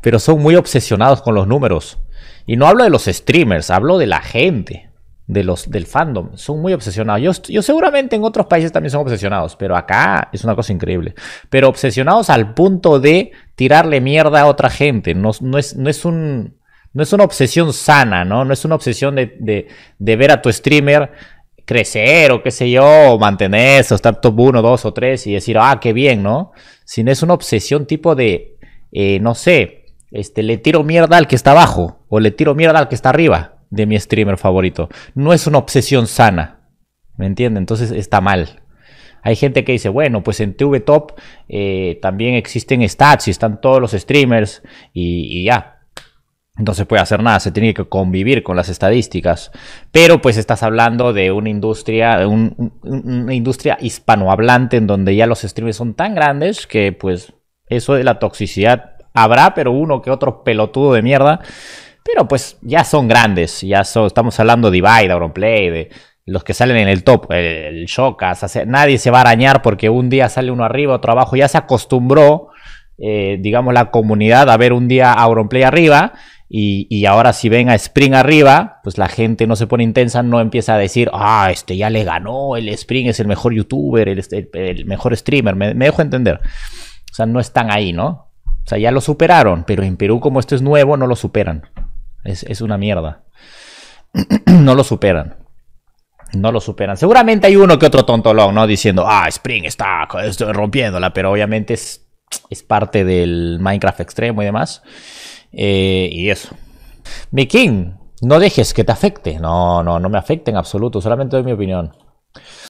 pero son muy obsesionados con los números. Y no hablo de los streamers, hablo de la gente, de los, del fandom. Son muy obsesionados. Yo, yo seguramente en otros países también son obsesionados, pero acá es una cosa increíble. Pero obsesionados al punto de tirarle mierda a otra gente. No, es, un... No es una obsesión sana, ¿no? No es una obsesión de, de, ver a tu streamer crecer o qué sé yo, o mantenerse, o estar top 1, 2 o 3 y decir, ah, qué bien, ¿no? Sino es una obsesión tipo de, eh, no sé, este, le tiro mierda al que está abajo o le tiro mierda al que está arriba de mi streamer favorito. No es una obsesión sana, ¿me entiendes? Entonces está mal. Hay gente que dice, bueno, pues en TV Top eh, también existen stats y están todos los streamers y, ya. No se puede hacer nada, se tiene que convivir con las estadísticas. Pero pues estás hablando de una industria, una industria hispanohablante en donde ya los streamers son tan grandes que pues eso de la toxicidad habrá, pero uno que otro pelotudo de mierda. Pero pues ya son grandes, ya estamos hablando de Ibai, de Auronplay, de los que salen en el top, eh, el, Shokas, nadie se va a arañar porque un día sale uno arriba, otro abajo, ya se acostumbró, eh, digamos, la comunidad a ver un día Auronplay arriba y, ahora si ven a Spring arriba, pues la gente no se pone intensa, no empieza a decir, ah, este ya le ganó, el Spring es el mejor youtuber, el, este, mejor streamer, me, dejo entender. O sea, no están ahí, ¿no? sea, ya lo superaron, pero en Perú como esto es nuevo, no lo superan. Es, una mierda. no lo superan. No lo superan. Seguramente hay uno que otro tontolón, ¿no? Diciendo, ah, Spring está estoy rompiéndola, pero obviamente es, es parte del Minecraft extremo y demás. Eh, y eso. Mi no dejes que te afecte. No, no, no me afecte en absoluto. Solamente doy mi opinión.